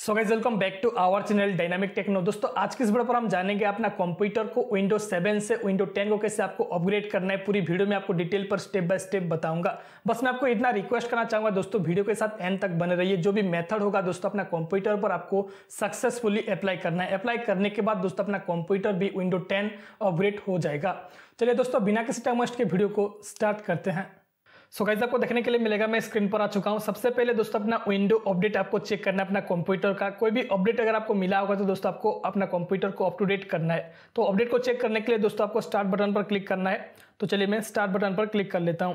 so guys welcome back to our channel dynamic techno दोस्तों आज की इस वीडियो पर हम जानेंगे अपना कंप्यूटर को विंडो 7 से विंडो 10 को कैसे आपको अपग्रेड करना है पूरी वीडियो में आपको डिटेल पर स्टेप बाय स्टेप बताऊंगा बस मैं आपको इतना रिक्वेस्ट करना चाहूंगा दोस्तों वीडियो के साथ एंड तक बने रहिए जो भी मेथड होगा दोस्तों अपना कंप्यूटर पर आपको सक्सेसफुली अप्लाई करना है अप्लाई करने के बाद दोस्तों अपना कंप्यूटर भी विंडो टेन अपग्रेड हो जाएगा चलिए दोस्तों बिना किसी टाइम वेस्ट के वीडियो को स्टार्ट करते हैं सो गाइज आपको देखने के लिए मिलेगा मैं स्क्रीन पर आ चुका हूँ सबसे पहले दोस्तों अपना विंडो अपडेट आपको चेक करना है अपना कंप्यूटर का कोई भी अपडेट अगर आपको मिला होगा तो दोस्तों आपको अपना कंप्यूटर को अप टू डेट करना है तो अपडेट को चेक करने के लिए दोस्तों आपको स्टार्ट बटन पर क्लिक करना है तो चलिए मैं स्टार्ट बटन पर क्लिक कर लेता हूँ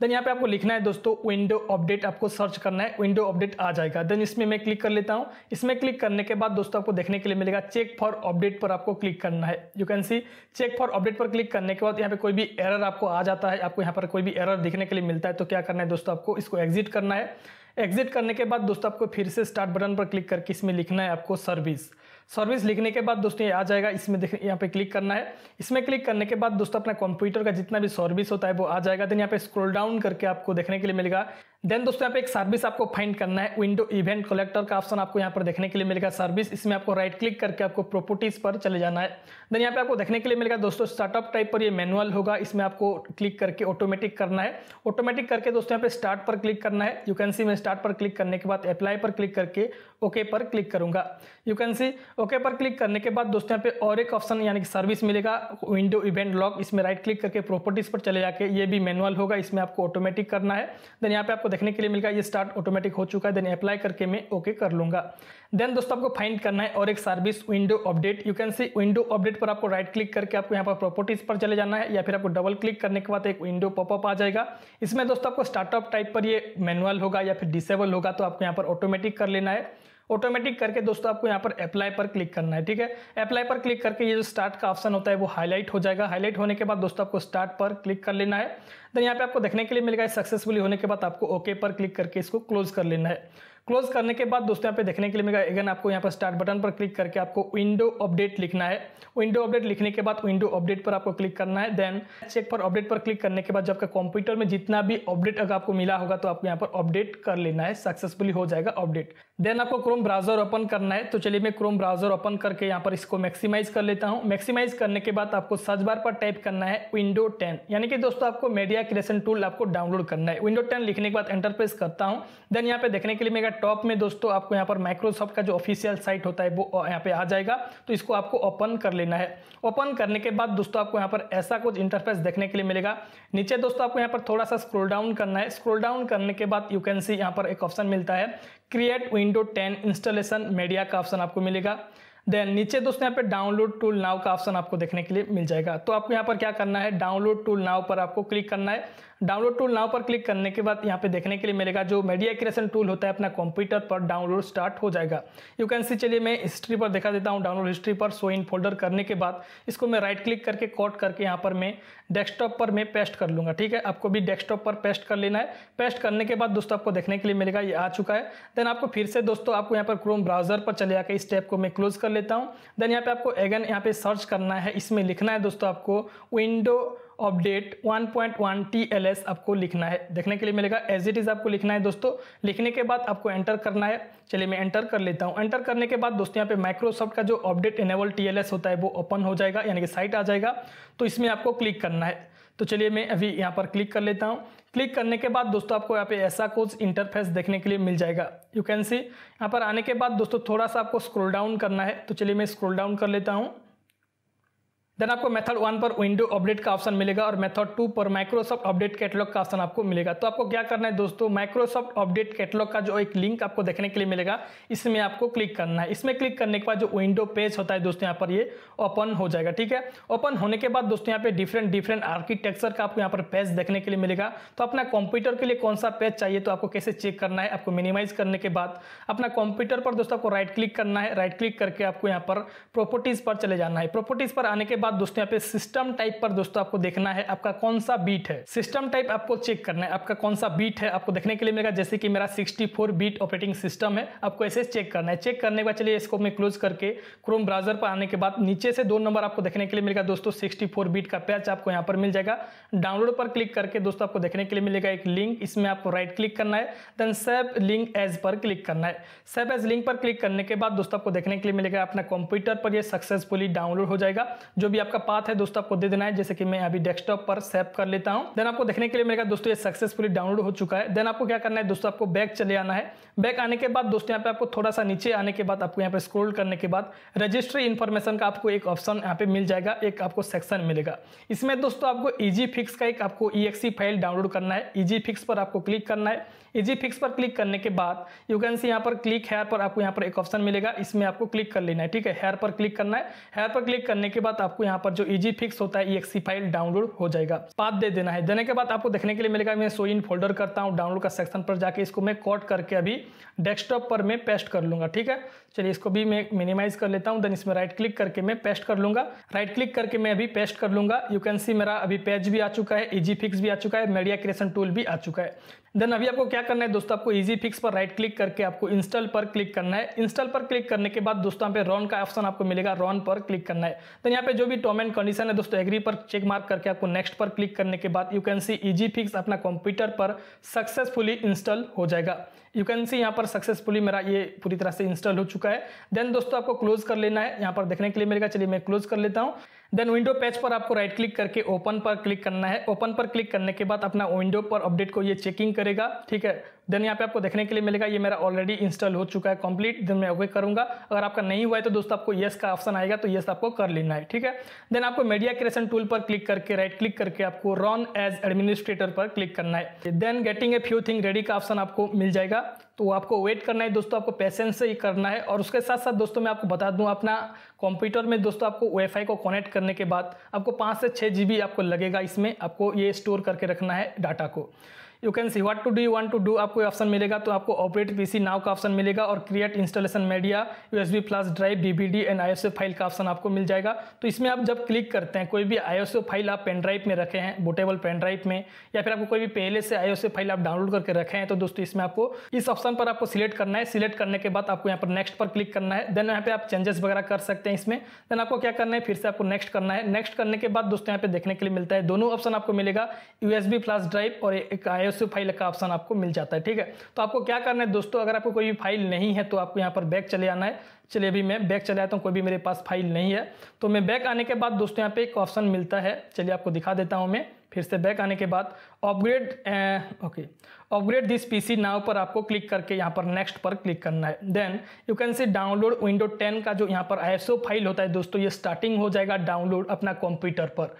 देन यहाँ पे आपको लिखना है दोस्तों विंडो अपडेट आपको सर्च करना है विंडो अपडेट आ जाएगा देन इसमें मैं क्लिक कर लेता हूँ इसमें क्लिक करने के बाद दोस्तों आपको देखने के लिए मिलेगा चेक फॉर अपडेट पर आपको क्लिक करना है you can see check for update पर क्लिक करने के बाद यहाँ पे कोई भी एरर आपको आ जाता है आपको यहाँ पर कोई भी एरर दिखने के लिए मिलता है तो क्या करना है दोस्तों आपको इसको एग्जिट करना है एग्जिट करने के बाद दोस्तों आपको फिर से स्टार्ट बटन पर क्लिक करके इसमें लिखना है आपको सर्विस सर्विस लिखने के बाद दोस्तों ये आ जाएगा इसमें देख यहाँ पे क्लिक करना है इसमें क्लिक करने के बाद दोस्तों अपना कंप्यूटर का जितना भी सर्विस होता है वो आ जाएगा देन यहाँ पे स्क्रोल डाउन करके आपको देखने के लिए मिलेगा देन दोस्तों यहाँ पे एक सर्विस आपको फाइंड करना है विंडो इवेंट कलेक्टर का ऑप्शन आपको यहाँ पर देखने के लिए मिलेगा सर्विस इसमें आपको राइट क्लिक करके आपको प्रॉपर्टीज पर चले जाना है देन यहाँ पे आपको देखने के लिए मिलेगा दोस्तों स्टार्टअप टाइप पर ये मैनुअल होगा इसमें आपको क्लिक करके ऑटोमेटिक करना है ऑटोमेटिक करके दोस्तों यहाँ पे स्टार्ट पर क्लिक करना है यू कैन सी मैं स्टार्ट पर क्लिक करने के बाद अप्लाई पर क्लिक करके ओके पर क्लिक करूंगा यू कैन सी ओके पर क्लिक करने के बाद दोस्तों यहाँ पे और एक ऑप्शन यानी कि सर्विस मिलेगा विंडो इवेंट लॉक इसमें राइट क्लिक करके प्रॉपर्टीज पर चले जाके ये भी मैनुअल होगा इसमें आपको ऑटोमेटिक करना है देन यहाँ पे आपको देखने के लिए मिलेगा ये स्टार्ट ऑटोमेटिक हो चुका है देन अप्लाई करके मैं ओके okay कर लूँगा देन दोस्तों आपको फाइंड करना है और एक service window update you can see window update पर आपको राइट क्लिक करके आपको यहाँ पर प्रॉपर्टीज पर चले जाना है या फिर आपको डबल क्लिक करने के बाद एक विंडो पॉपअप आ जाएगा इसमें दोस्तों आपको स्टार्टअप टाइप पर ये मैनुअल होगा या फिर डिसेबल होगा तो आपको यहाँ पर ऑटोमेटिक कर लेना है ऑटोमेटिक करके दोस्तों आपको यहाँ पर अप्लाई पर क्लिक करना है ठीक है अप्लाई पर क्लिक करके ये जो स्टार्ट का ऑप्शन होता है वो हाईलाइट हो जाएगा हाईलाइट होने के बाद दोस्तों आपको स्टार्ट पर क्लिक कर लेना है देन यहाँ पे आपको देखने के लिए मिलेगा सक्सेसफुली होने के बाद आपको ओके पर क्लिक करके इसको क्लोज कर लेना है क्लोज करने के बाद दोस्तों यहाँ पे देखने के लिए मिलेगा अगेन आपको यहाँ पर स्टार्ट बटन पर क्लिक करके आपको विंडो अपडेट लिखना है विंडो अपडेट लिखने के बाद विंडो अपडेट पर आपको क्लिक करना है देन चेक पर अपडेट पर क्लिक करने के बाद जब आपका कंप्यूटर में जितना भी अपडेट अगर आपको मिला होगा तो आपको यहाँ पर अपडेट कर लेना है सक्सेसफुली हो जाएगा अपडेट देन आपको क्रोम ब्राउज़र ओपन करना है तो चलिए मैं क्रोम ब्राउज़र ओपन करके यहाँ पर इसको मैक्सिमाइज कर लेता हूँ मैक्सिमाइज करने के बाद आपको सर्च बार पर टाइप करना है विंडो टेन यानी कि दोस्तों आपको मीडिया क्रिएशन टूल आपको डाउनलोड करना है विंडो टेन लिखने के बाद एंटर प्रेस करता हूँ देन यहाँ पे देखने के लिए मेरा टॉप में दोस्तों आपको यहाँ पर माइक्रोसॉफ्ट का जो ऑफिशियल साइट होता है वो यहाँ पे आ जाएगा तो इसको आपको ओपन कर लेना है ओपन करने के बाद दोस्तों आपको यहाँ पर ऐसा कुछ इंटरफेस देखने के लिए मिलेगा नीचे दोस्तों आपको यहाँ पर थोड़ा सा स्क्रोल डाउन करना है स्क्रोल डाउन करने के बाद यू कैन सी यहाँ पर एक ऑप्शन मिलता है क्रिएट विंडो 10 इंस्टॉलेशन मीडिया का ऑप्शन आपको मिलेगा देन नीचे दोस्तों यहाँ पे डाउनलोड टूल नाव का ऑप्शन आपको देखने के लिए मिल जाएगा तो आपको यहाँ पर क्या करना है डाउनलोड टूल नाव पर आपको क्लिक करना है डाउनलोड टूल नाव पर क्लिक करने के बाद यहाँ पे देखने के लिए मिलेगा जो मीडिया क्रिएशन टूल होता है अपना कंप्यूटर पर डाउनलोड स्टार्ट हो जाएगा यू कैन सी चलिए मैं हिस्ट्री पर देखा देता हूँ डाउनलोड हिस्ट्री पर सो इन फोल्डर करने के बाद इसको मैं राइट क्लिक करके कॉट करके यहाँ पर मैं डेस्कटॉप पर मैं पेस्ट कर लूँगा ठीक है आपको भी डेस्कटॉप पर पेस्ट कर लेना है पेस्ट करने के बाद दोस्तों आपको देखने के लिए मिलेगा ये आ चुका है देन आपको फिर से दोस्तों आपको यहाँ पर क्रोम ब्राउजर पर चले जाकर इस टैप को मैं क्लोज कर लेता हूँ देन यहाँ पर आपको एगन यहाँ पर सर्च करना है इसमें लिखना है दोस्तों आपको विंडो अपडेट 1.1 TLS आपको लिखना है देखने के लिए मिलेगा एज इट इज़ आपको लिखना है दोस्तों लिखने के बाद आपको एंटर करना है चलिए मैं एंटर कर लेता हूँ एंटर करने के बाद दोस्तों यहाँ पे माइक्रोसॉफ्ट का जो अपडेट इनेबल टी होता है वो ओपन हो जाएगा यानी कि साइट आ जाएगा तो इसमें आपको क्लिक करना है तो चलिए मैं अभी यहाँ पर क्लिक कर लेता हूँ क्लिक करने के बाद दोस्तों आपको यहाँ पे ऐसा कुछ इंटरफेस देखने के लिए मिल जाएगा यू कैन सी यहाँ पर आने के बाद दोस्तों थोड़ा सा आपको स्क्रोल डाउन करना है तो चलिए मैं स्क्रोल डाउन कर लेता हूँ देन आपको मेथड वन पर विंडो अपडेट का ऑप्शन मिलेगा और मेथड टू पर माइक्रोसॉफ्ट अपडेट कैटलॉग का ऑप्शन आपको मिलेगा तो आपको क्या करना है दोस्तों माइक्रोसॉफ्ट अपडेट कैटलॉग का जो एक लिंक आपको देखने के लिए मिलेगा इसमें आपको क्लिक करना है इसमें क्लिक करने के बाद जो विंडो पेज होता है दोस्तों यहाँ पर ये ओपन हो जाएगा ठीक है ओपन होने के बाद दोस्तों यहाँ पे डिफरेंट डिफरेंट आर्किटेक्चर का आपको यहाँ पर पेज देखने के लिए मिलेगा तो अपना कंप्यूटर के लिए कौन सा पेज चाहिए तो आपको कैसे चेक करना है आपको मिनिमाइज करने के बाद अपना कंप्यूटर पर दोस्तों आपको राइट क्लिक करना है राइट क्लिक करके आपको यहाँ पर प्रॉपर्टीज पर चले जाना है प्रॉपर्टीज पर आने के बाद दोस्तों यहाँ पे सिस्टम टाइप पर दोस्तों आपको देखना है आपका कौन सा बीट है सिस्टम टाइप आपको चेक करना है आपका कौन सा बीट है आपको देखने के लिए मिलेगा जैसे कि मेरा 64 बीट ऑपरेटिंग सिस्टम है आपको ऐसे चेक करना है चेक करने के बाद चलिए इसको मैं क्लोज करके क्रोम ब्राउजर पर आने के बाद नीचे से दो नंबर आपको देखने के लिए मिलेगा दोस्तों सिक्सटी बीट का पैच आपको यहाँ पर मिल जाएगा डाउनलोड पर क्लिक करके दोस्तों आपको देखने के लिए मिलेगा एक लिंक इसमें आपको राइट क्लिक करना है देन सेव लिंक एज पर क्लिक करना है सेव एज लिंक पर क्लिक करने के बाद दोस्तों आपको देखने के लिए मिलेगा अपना कंप्यूटर पर यह सक्सेसफुली डाउनलोड हो जाएगा जो भी आपका पाथ है दोस्तों आपको दे देना है जैसे कि मैं अभी डेस्कटॉप पर सेव कर लेता हूं देन आपको देखने के लिए मेरे दोस्तों ये सक्सेसफुली डाउनलोड हो चुका है देन आपको क्या करना है दोस्तों आपको बैक चले आना है बैक आने के बाद दोस्तों यहाँ पे आपको थोड़ा सा नीचे आने के बाद आपको यहाँ पे स्क्रोल करने के बाद रजिस्ट्री इन्फॉर्मेशन का आपको एक ऑप्शन यहाँ पे मिल जाएगा एक आपको सेक्शन मिलेगा इसमें दोस्तों आपको ईजी फिक्स का एक आपको ई फाइल डाउनलोड करना है ईजी फिक्स पर आपको क्लिक करना है ईजी फिक्स पर क्लिक करने के बाद यू कैन सी यहाँ पर क्लिक हेयर पर आपको यहाँ पर एक ऑप्शन मिलेगा इसमें आपको क्लिक कर लेना है ठीक है हेयर पर क्लिक करना है हेयर पर क्लिक करने के बाद आपको यहाँ पर जो इजी फिक्स होता है ई फाइल डाउनलोड हो जाएगा पाथ दे देना है देने के बाद आपको देखने के लिए मिलेगा मैं सो इन फोल्डर करता हूँ डाउनलोड का सेक्शन पर जाके इसको मैं कॉट करके अभी डेस्कटॉप पर मैं पेस्ट कर लूंगा ठीक है चलिए इसको भी मैं मिनिमाइज कर लेता हूँ देन इसमें राइट क्लिक करके मैं पेस्ट कर लूंगा राइट क्लिक करके मैं अभी पेस्ट कर लूंगा यू कैन सी मेरा अभी पेज भी आ चुका है इजी फिक्स भी आ चुका है मीडिया क्रिएशन टूल भी आ चुका है देन अभी आपको क्या करना है दोस्तों आपको इजी फिक्स पर राइट क्लिक करके आपको इंस्टॉल पर क्लिक करना है इंस्टॉल पर क्लिक करने के बाद दोस्तों यहाँ पे रॉन का ऑप्शन आपको मिलेगा रॉन पर क्लिक करना है देन यहाँ पे जो भी टॉम एंड कंडीशन है दोस्तों एग्री पर चेक मार्क करके आपको नेक्स्ट पर क्लिक करने के बाद you can see easy fix अपना कंप्यूटर पर सक्सेसफुली इंस्टॉल हो जाएगा यू कैन सी यहाँ पर सक्सेसफुली मेरा ये पूरी तरह से इंस्टॉल हो चुका चुका है देन दोस्तों आपको क्लोज कर लेना है यहाँ पर देखने के लिए मिलेगा चलिए मैं क्लोज कर लेता हूँ देन विंडो पेज पर आपको राइट क्लिक करके ओपन पर क्लिक करना है ओपन पर क्लिक करने के बाद अपना विंडो पर अपडेट को ये चेकिंग करेगा ठीक है देन यहाँ पे आपको देखने के लिए मिलेगा ये मेरा ऑलरेडी इंस्टॉल हो चुका है कंप्लीट देन मैं ओके करूंगा अगर आपका नहीं हुआ है तो दोस्तों आपको येस का ऑप्शन आएगा तो येस आपको कर लेना है ठीक है देन आपको मीडिया क्रिएशन टूल पर क्लिक करके राइट क्लिक करके आपको रॉन एज एडमिनिस्ट्रेटर पर क्लिक करना है then getting a few thing ready का ऑप्शन आपको मिल जाएगा तो आपको वेट करना है दोस्तों आपको पेशेंस से ही करना है और उसके साथ साथ दोस्तों मैं आपको बता दूं अपना कंप्यूटर में दोस्तों आपको वाईफाई को कनेक्ट करने के बाद आपको पाँच से छः जी आपको लगेगा इसमें आपको ये स्टोर करके रखना है डाटा को you can see what to do you want to do आपको ऑप्शन मिलेगा तो आपको ऑपरेट पीसी नाउ का ऑप्शन मिलेगा और create installation media USB plus drive DVD and ISO file का ऑप्शन आपको मिल जाएगा तो इसमें आप जब क्लिक करते हैं कोई भी आईएसओ फाइल आप पेन ड्राइव में रखे हैं बोटेबल पेन ड्राइव में या फिर आपको कोई भी पहले से आईएसओ फाइल आप डाउनलोड करके रखे हैं तो दोस्तों इसमें आपको इस ऑप्शन पर आपको सिलेक्ट करना है सिलेक्ट करने के बाद आपको यहाँ पर नेक्स्ट पर क्लिक करना है देन यहाँ पे आप चेंजेस वगैरह कर सकते हैं इसमें देन आपको क्या करना है फिर से आपको नेक्स्ट करना है नेक्स्ट करने के बाद दोस्तों यहाँ पे देखने के लिए मिलता है दोनों ऑप्शन आपको मिलेगा यूएसबी प्लस ड्राइव और एक आईएसओ जेएसयू फाइल का ऑप्शन आपको मिल जाता है ठीक है तो आपको क्या करना है दोस्तों अगर आपको कोई भी फाइल नहीं है तो आपको यहाँ पर बैक चले आना है चलिए अभी मैं बैक चले आता हूँ कोई भी मेरे पास फाइल नहीं है तो मैं बैक आने के बाद दोस्तों यहाँ पे एक ऑप्शन मिलता है चलिए आपको दिखा देता हूँ मैं फिर से बैक आने के बाद upgrade okay upgrade this PC now पर आपको क्लिक करके यहाँ पर नेक्स्ट पर क्लिक करना है then you can see download window 10 का जो यहाँ पर आईएसओ फाइल होता है दोस्तों ये स्टार्टिंग हो जाएगा डाउनलोड अपना कंप्यूटर पर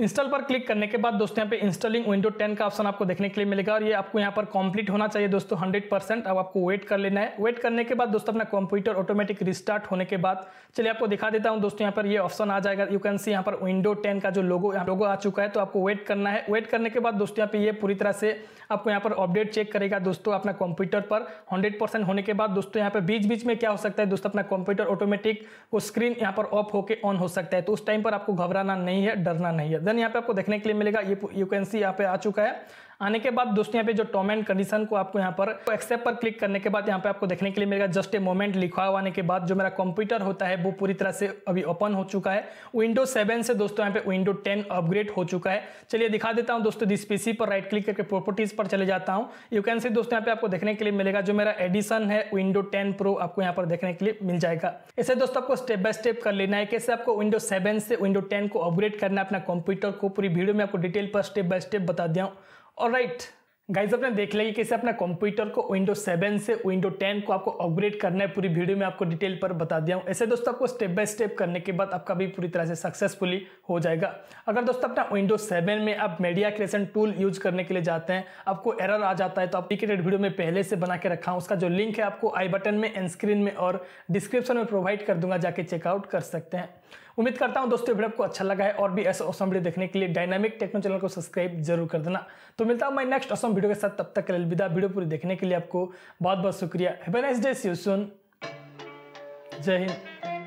इंस्टॉल पर क्लिक करने के बाद दोस्तों यहाँ पे इंस्टॉलिंग विंडो 10 का ऑप्शन आपको देखने के लिए मिलेगा और ये आपको यहाँ पर कंप्लीट होना चाहिए दोस्तों 100 परसेंट अब आपको वेट कर लेना है वेट करने के बाद दोस्तों अपना कंप्यूटर ऑटोमेटिक रिस्टार्ट होने के बाद चलिए आपको दिखा देता हूँ दोस्तों यहाँ पर ये ऑप्शन आ जाएगा यू कैन सी यहाँ पर विंडो टेन का जो लोगो लोगो आ चुका है तो आपको वेट करना है वेट करने के बाद दोस्तों यहाँ पे ये पूरी तरह से आपको यहाँ पर अपडेट चेक करेगा दोस्तों अपना कंप्यूटर पर हंड्रेड परसेंट होने के बाद दोस्तों यहाँ पर बीच बीच में क्या हो सकता है दोस्तों अपना कंप्यूटर ऑटोमेटिक वो स्क्रीन यहाँ पर ऑफ होकर ऑन हो सकता है तो उस टाइम पर आपको घबराना नहीं है डरना नहीं है देन यहाँ पे आपको देखने के लिए मिलेगा ये यू कैन सी यहाँ पे आ चुका है आने के बाद दोस्तों यहाँ पे जो टॉम एंड कंडीशन को आपको यहाँ पर एक्सेप्ट पर क्लिक करने के बाद यहाँ पे आपको देखने के लिए मिलेगा जस्ट ए मोमेंट लिखा हुआ आने के बाद जो मेरा कंप्यूटर होता है वो पूरी तरह से अभी ओपन हो चुका है विंडो सेवन से दोस्तों यहाँ पे विंडो टेन अपग्रेड हो चुका है चलिए दिखा देता हूँ दोस्तों दिस पी पर राइट क्लिक करके प्रॉपर्टीज पर चले जाता हूँ यू कैन से दोस्तों यहाँ पे आपको देखने के लिए मिलेगा जो मेरा एडिशन है विंडो टेन प्रो आपको यहाँ पर देखने के लिए मिल जाएगा ऐसे दोस्तों आपको स्टेप बाय स्टेप कर लेना है कैसे आपको विंडो सेवन से विंडो टेन को अपग्रेड करना है अपना कंप्यूटर को पूरी वीडियो में आपको डिटेल पर स्टेप बाय स्टेप बता दिया हूँ और राइट गाइज आपने देख लिया कि कैसे अपना कंप्यूटर को विंडो 7 से विंडो 10 को आपको अपग्रेड करना है पूरी वीडियो में आपको डिटेल पर बता दिया हूँ ऐसे दोस्तों आपको स्टेप बाय स्टेप करने के बाद आपका भी पूरी तरह से सक्सेसफुली हो जाएगा अगर दोस्तों अपना विंडो 7 में आप मीडिया क्रिएशन टूल यूज करने के लिए जाते हैं आपको एरर आ जाता है तो आप टिकेटेड वीडियो में पहले से बना के रखा हूँ उसका जो लिंक है आपको आई बटन में एंड स्क्रीन में और डिस्क्रिप्शन में प्रोवाइड कर दूंगा जाके चेकआउट कर सकते हैं उम्मीद करता हूं दोस्तों वीडियो आपको अच्छा लगा है और भी ऐसे औसम वीडियो देखने के लिए डायनामिक टेक्नो चैनल को सब्सक्राइब जरूर कर देना तो मिलता हूं मैं नेक्स्ट औसम वीडियो के साथ तब तक के लिए अलविदा वीडियो पूरी देखने के लिए आपको बहुत बहुत शुक्रिया हैप्पी डे सी सुन जय हिंद